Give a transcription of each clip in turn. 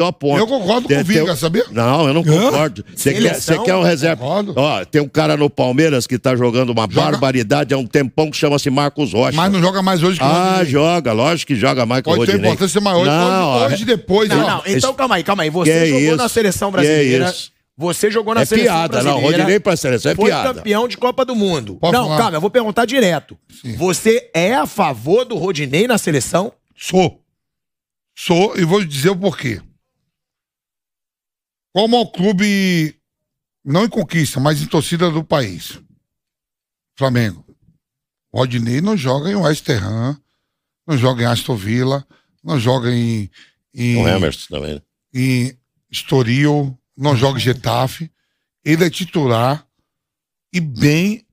Então eu concordo tem, com o Viga, tem... sabia? Não, eu não concordo. Você quer, um reserva? Ó, tem um cara no Palmeiras que tá jogando uma joga. barbaridade há um tempão que chama-se Marcos Rocha. Mas não joga mais hoje que Ah, joga, lógico que joga mais que o Rodinei. ter importância maior não, hoje, é- hoje depois. Não, não, então calma aí, calma aí. Você que jogou isso? na seleção brasileira. Que isso? Você jogou na é seleção piada, brasileira. Não, Rodinei pra seleção é foi piada. campeão de Copa do Mundo. Pode não, falar. calma, eu vou perguntar direto. Sim. Você é a favor do Rodinei na seleção? Sou. Sou e vou dizer o porquê. Como é o clube, não em conquista, mas em torcida do país? Flamengo. Rodney não joga em West Ham, não joga em Aston Villa, não joga em. em no Emerson é também, né? Em Estoril, não joga em Getafe. Ele é titular e bem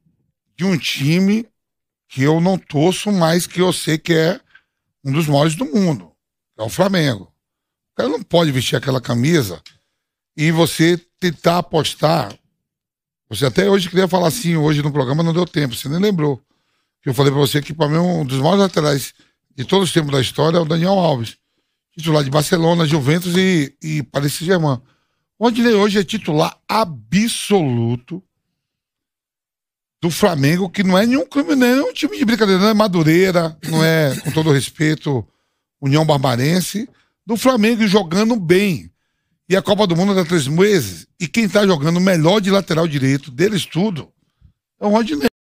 de um time que eu não torço, mas que eu sei que é um dos maiores do mundo. É o Flamengo. O cara não pode vestir aquela camisa e você tentar apostar. Você até hoje queria falar assim, hoje no programa não deu tempo, você nem lembrou. Eu falei para você que para mim é um dos maiores laterais de todos os tempos da história é o Daniel Alves, titular de Barcelona, Juventus e, e Paris Saint-Germain. onde nem hoje é titular absoluto do Flamengo, que não é nenhum clube, nem é um time de brincadeira, não é Madureira, não é, com todo respeito, União Barbarense, do Flamengo jogando bem. E a Copa do Mundo é dá três meses. E quem está jogando melhor de lateral direito deles tudo é o Rodinei.